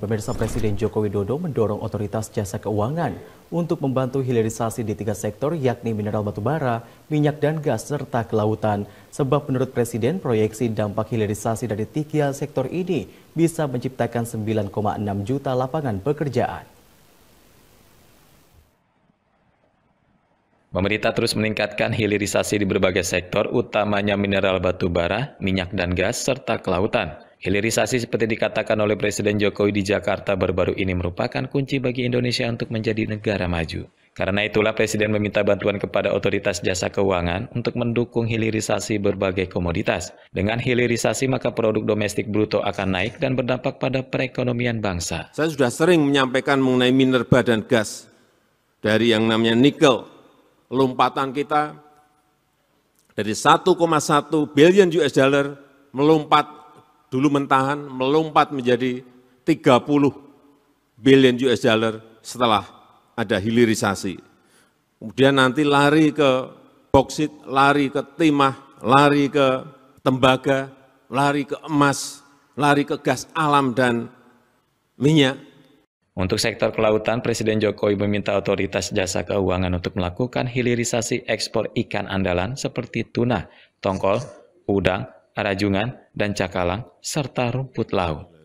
Pemirsa Presiden Joko Widodo mendorong otoritas jasa keuangan untuk membantu hilirisasi di tiga sektor yakni mineral batubara, minyak dan gas, serta kelautan. Sebab menurut Presiden, proyeksi dampak hilirisasi dari tiga sektor ini bisa menciptakan 9,6 juta lapangan pekerjaan. Pemerintah terus meningkatkan hilirisasi di berbagai sektor, utamanya mineral batubara, minyak dan gas, serta kelautan. Hilirisasi seperti dikatakan oleh Presiden Jokowi di Jakarta baru-baru ini merupakan kunci bagi Indonesia untuk menjadi negara maju. Karena itulah Presiden meminta bantuan kepada otoritas jasa keuangan untuk mendukung hilirisasi berbagai komoditas. Dengan hilirisasi maka produk domestik bruto akan naik dan berdampak pada perekonomian bangsa. Saya sudah sering menyampaikan mengenai minerba dan gas. Dari yang namanya nikel, lompatan kita dari 1,1 billion US dollar melompat dulu mentahan melompat menjadi 30 billion US dollar setelah ada hilirisasi. Kemudian nanti lari ke boksit, lari ke timah, lari ke tembaga, lari ke emas, lari ke gas alam dan minyak. Untuk sektor kelautan, Presiden Jokowi meminta otoritas jasa keuangan untuk melakukan hilirisasi ekspor ikan andalan seperti tuna, tongkol, udang, rajungan, dan cakalang, serta rumput laut.